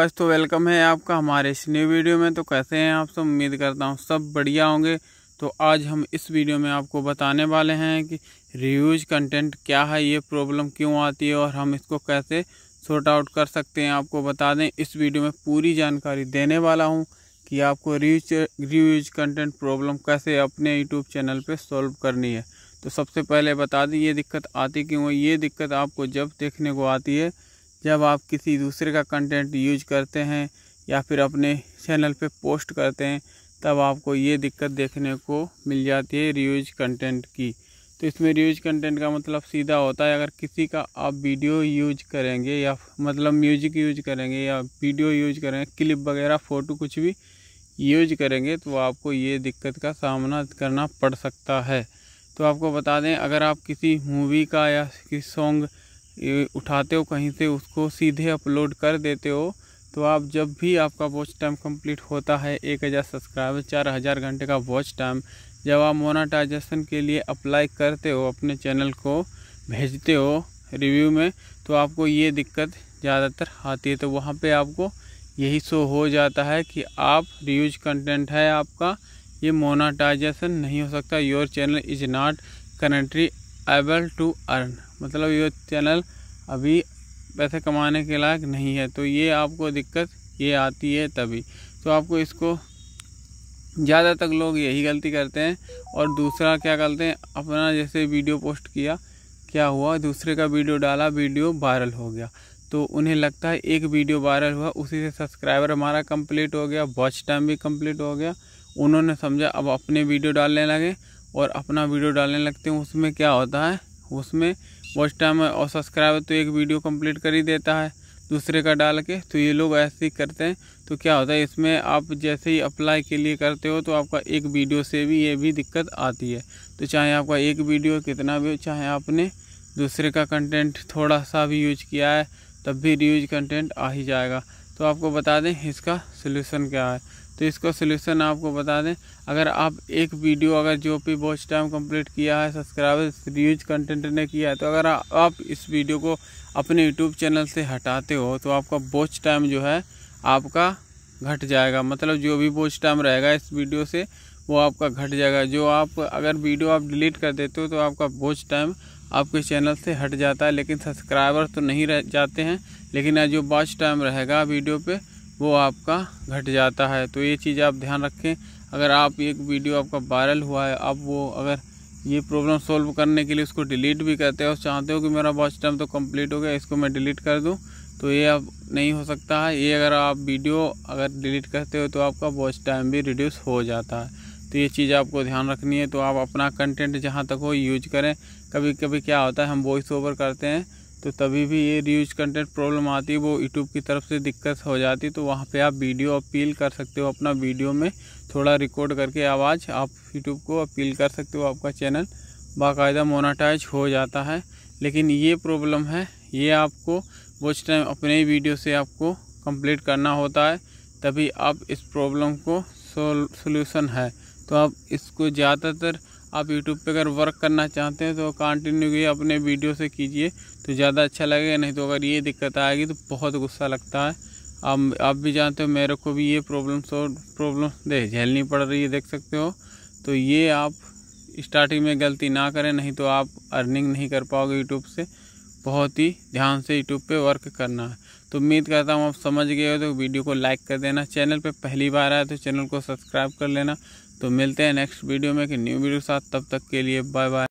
बस तो वेलकम है आपका हमारे इस न्यू वीडियो में तो कैसे हैं आप सब उम्मीद करता हूँ सब बढ़िया होंगे तो आज हम इस वीडियो में आपको बताने वाले हैं कि रिव्यूज कंटेंट क्या है ये प्रॉब्लम क्यों आती है और हम इसको कैसे सॉर्ट आउट कर सकते हैं आपको बता दें इस वीडियो में पूरी जानकारी देने वाला हूँ कि आपको रिव्यूज रिव्यूज कंटेंट प्रॉब्लम कैसे अपने यूट्यूब चैनल पर सॉल्व करनी है तो सबसे पहले बता दें ये दिक्कत आती क्यों है ये दिक्कत आपको जब देखने को आती है जब आप किसी दूसरे का कंटेंट यूज करते हैं या फिर अपने चैनल पे पोस्ट करते हैं तब आपको ये दिक्कत देखने को मिल जाती है रियूज कंटेंट की तो इसमें रियूज कंटेंट का मतलब सीधा होता है अगर किसी का आप वीडियो यूज करेंगे या मतलब म्यूजिक यूज करेंगे या वीडियो यूज करेंगे क्लिप वगैरह फ़ोटो कुछ भी यूज करेंगे तो आपको ये दिक्कत का सामना करना पड़ सकता है तो आपको बता दें अगर आप किसी मूवी का या किसी सॉन्ग उठाते हो कहीं से उसको सीधे अपलोड कर देते हो तो आप जब भी आपका वॉच टाइम कंप्लीट होता है एक हज़ार सब्सक्राइबर चार हज़ार घंटे का वॉच टाइम जब आप मोनाटाइजेशन के लिए अप्लाई करते हो अपने चैनल को भेजते हो रिव्यू में तो आपको ये दिक्कत ज़्यादातर आती है तो वहाँ पे आपको यही शो हो जाता है कि आप रिव्यूज कंटेंट है आपका ये मोनाटाइजेशन नहीं हो सकता your channel is not currently able to earn मतलब ये चैनल अभी पैसे कमाने के लायक नहीं है तो ये आपको दिक्कत ये आती है तभी तो आपको इसको ज़्यादातर लोग यही गलती करते हैं और दूसरा क्या करते हैं अपना जैसे वीडियो पोस्ट किया क्या हुआ दूसरे का वीडियो डाला वीडियो वायरल हो गया तो उन्हें लगता है एक वीडियो वायरल हुआ उसी से सब्सक्राइबर हमारा कंप्लीट हो गया वॉच टाइम भी कंप्लीट हो गया उन्होंने समझा अब अपने वीडियो डालने लगे और अपना वीडियो डालने लगते हैं उसमें क्या होता है उसमें वॉच टाइम और सब्सक्राइबर तो एक वीडियो कंप्लीट कर ही देता है दूसरे का डाल के तो ये लोग ऐसे ही करते हैं तो क्या होता है इसमें आप जैसे ही अप्लाई के लिए करते हो तो आपका एक वीडियो से भी ये भी दिक्कत आती है तो चाहे आपका एक वीडियो कितना भी चाहे आपने दूसरे का कंटेंट थोड़ा सा भी यूज किया है तब भी रियूज कंटेंट आ ही जाएगा तो आपको बता दें इसका सोल्यूशन क्या है तो इसका सोल्यूशन आपको बता दें अगर आप एक वीडियो अगर जो भी बहुत टाइम कंप्लीट किया है सब्सक्राइबर्स रीच कंटेंट ने किया है तो अगर आप इस वीडियो को अपने यूट्यूब चैनल से हटाते हो तो आपका बोच टाइम जो है आपका घट जाएगा मतलब जो भी बहुत टाइम रहेगा इस वीडियो से वो आपका घट जाएगा जो आप अगर वीडियो आप डिलीट कर देते हो तो आपका बोझ टाइम आपके चैनल से हट जाता है लेकिन सब्सक्राइबर तो नहीं रह जाते हैं लेकिन जो बॉच टाइम रहेगा वीडियो पे वो आपका घट जाता है तो ये चीज़ आप ध्यान रखें अगर आप एक वीडियो आपका वायरल हुआ है आप वो अगर ये प्रॉब्लम सॉल्व करने के लिए उसको डिलीट भी करते हो चाहते हो कि मेरा वॉच टाइम तो कंप्लीट हो गया इसको मैं डिलीट कर दूं तो ये अब नहीं हो सकता है ये अगर आप वीडियो अगर डिलीट करते हो तो आपका वॉच टाइम भी रिड्यूस हो जाता है तो ये चीज़ आपको ध्यान रखनी है तो आप अपना कंटेंट जहाँ तक हो यूज करें कभी कभी क्या होता है हम वॉइस ओवर करते हैं तो तभी भी ये रीयूज कंटेंट प्रॉब्लम आती है वो यूट्यूब की तरफ से दिक्कत हो जाती तो वहाँ पे आप वीडियो अपील कर सकते हो अपना वीडियो में थोड़ा रिकॉर्ड करके आवाज़ आप यूट्यूब को अपील कर सकते हो आपका चैनल बाकायदा मोनाटाइज हो जाता है लेकिन ये प्रॉब्लम है ये आपको वॉच टाइम अपने ही वीडियो से आपको कंप्लीट करना होता है तभी आप इस प्रॉब्लम को सोल्यूशन है तो आप इसको ज़्यादातर आप यूट्यूब पे अगर वर्क करना चाहते हैं तो कंटिन्यू ये अपने वीडियो से कीजिए तो ज़्यादा अच्छा लगेगा नहीं तो अगर ये दिक्कत आएगी तो बहुत गुस्सा लगता है आप आप भी जानते हो मेरे को भी ये प्रॉब्लम सो प्रॉब्लम दे झेलनी पड़ रही है देख सकते हो तो ये आप स्टार्टिंग में गलती ना करें नहीं तो आप अर्निंग नहीं कर पाओगे यूट्यूब से बहुत ही ध्यान से यूट्यूब पे वर्क करना है तो उम्मीद करता हूँ आप समझ गए हो तो वीडियो को लाइक कर देना चैनल पे पहली बार आए तो चैनल को सब्सक्राइब कर लेना तो मिलते हैं नेक्स्ट वीडियो में कि न्यू वीडियो के साथ तब तक के लिए बाय बाय